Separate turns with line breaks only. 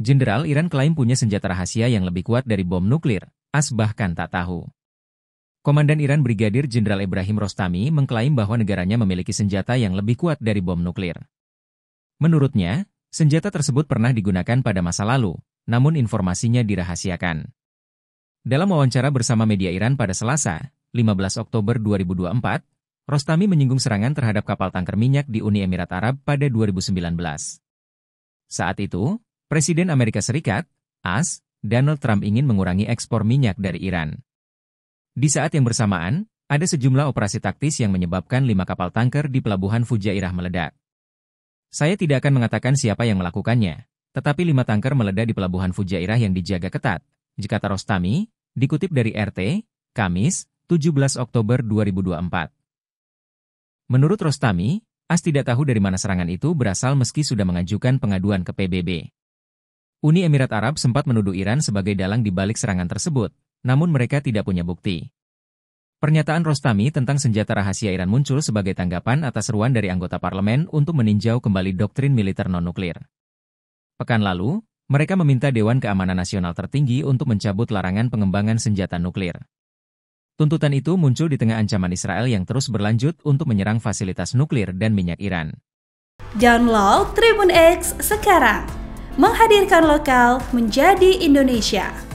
Jenderal Iran klaim punya senjata rahasia yang lebih kuat dari bom nuklir, AS bahkan tak tahu. Komandan Iran Brigadir Jenderal Ibrahim Rostami mengklaim bahwa negaranya memiliki senjata yang lebih kuat dari bom nuklir. Menurutnya, Senjata tersebut pernah digunakan pada masa lalu, namun informasinya dirahasiakan. Dalam wawancara bersama media Iran pada Selasa, 15 Oktober 2024, Rostami menyinggung serangan terhadap kapal tanker minyak di Uni Emirat Arab pada 2019. Saat itu, Presiden Amerika Serikat, AS, Donald Trump ingin mengurangi ekspor minyak dari Iran. Di saat yang bersamaan, ada sejumlah operasi taktis yang menyebabkan lima kapal tanker di pelabuhan Fujairah meledak. Saya tidak akan mengatakan siapa yang melakukannya, tetapi lima tanker meledak di pelabuhan Fujairah yang dijaga ketat. Jika Tarostami, dikutip dari RT, Kamis, 17 Oktober 2024. Menurut Rostami, AS tidak tahu dari mana serangan itu berasal meski sudah mengajukan pengaduan ke PBB. Uni Emirat Arab sempat menuduh Iran sebagai dalang di balik serangan tersebut, namun mereka tidak punya bukti. Pernyataan Rostami tentang senjata rahasia Iran muncul sebagai tanggapan atas seruan dari anggota parlemen untuk meninjau kembali doktrin militer non-nuklir. Pekan lalu, mereka meminta Dewan Keamanan Nasional tertinggi untuk mencabut larangan pengembangan senjata nuklir. Tuntutan itu muncul di tengah ancaman Israel yang terus berlanjut untuk menyerang fasilitas nuklir dan minyak Iran.
Download Tribun X sekarang, menghadirkan lokal menjadi Indonesia.